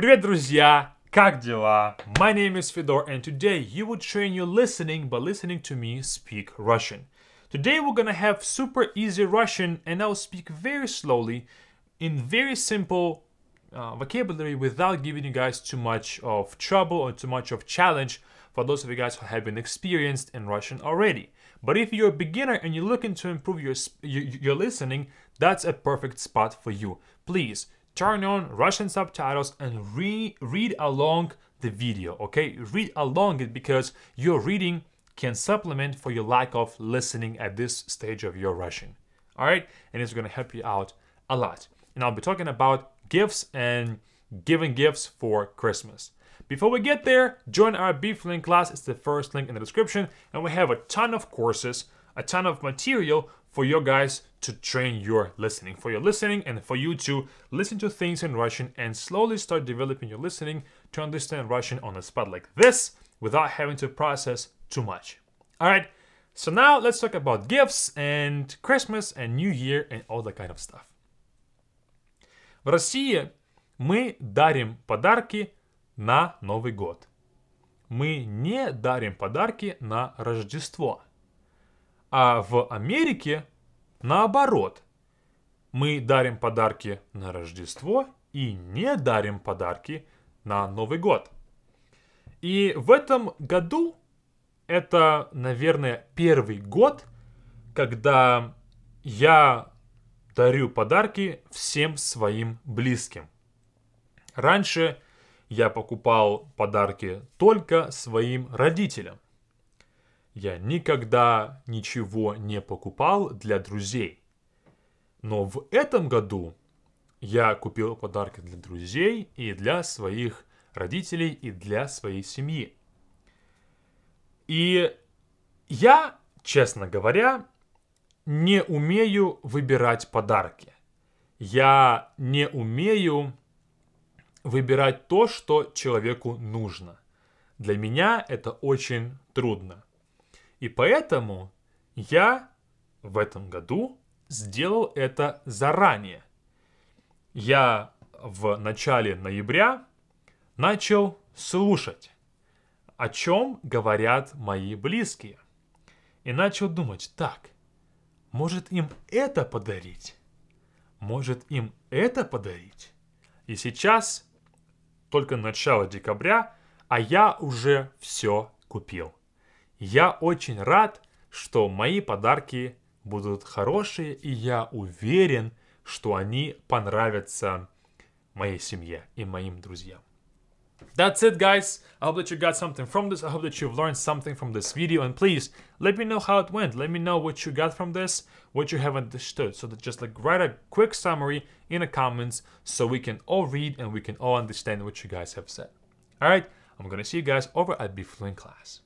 Привет, друзья! Как дела? My name is Fedor, and today you will train your listening by listening to me speak Russian. Today we're gonna have super easy Russian, and I'll speak very slowly in very simple uh, vocabulary without giving you guys too much of trouble or too much of challenge for those of you guys who have been experienced in Russian already. But if you're a beginner and you're looking to improve your, your, your listening, that's a perfect spot for you. Please turn on Russian subtitles and re read along the video, okay? Read along it because your reading can supplement for your lack of listening at this stage of your Russian, all right? And it's gonna help you out a lot. And I'll be talking about gifts and giving gifts for Christmas. Before we get there, join our Beefling class. It's the first link in the description. And we have a ton of courses, a ton of material for your guys to train your listening, for your listening, and for you to listen to things in Russian and slowly start developing your listening to understand Russian on a spot like this without having to process too much. All right, so now let's talk about gifts and Christmas and New Year and all that kind of stuff. В России мы дарим подарки на Новый год. Мы не дарим подарки на Рождество. А в Америке наоборот. Мы дарим подарки на Рождество и не дарим подарки на Новый год. И в этом году это, наверное, первый год, когда я дарю подарки всем своим близким. Раньше я покупал подарки только своим родителям. Я никогда ничего не покупал для друзей. Но в этом году я купил подарки для друзей и для своих родителей и для своей семьи. И я, честно говоря, не умею выбирать подарки. Я не умею выбирать то, что человеку нужно. Для меня это очень трудно. И поэтому я в этом году сделал это заранее. Я в начале ноября начал слушать, о чем говорят мои близкие. И начал думать, так, может им это подарить? Может им это подарить? И сейчас только начало декабря, а я уже все купил. Я очень рад, что мои подарки будут хорошие, и я уверен, что они понравятся моей семье и моим друзьям. That's it, guys. I hope that you got something from this. I hope that you've learned something from this video. And please let me know how it went. Let me know what you got from this, what you have understood. So that just like write a quick summary in the comments so we can all read and we can all understand what you guys have said. All right, I'm gonna see you guys over at Be Fluent Class.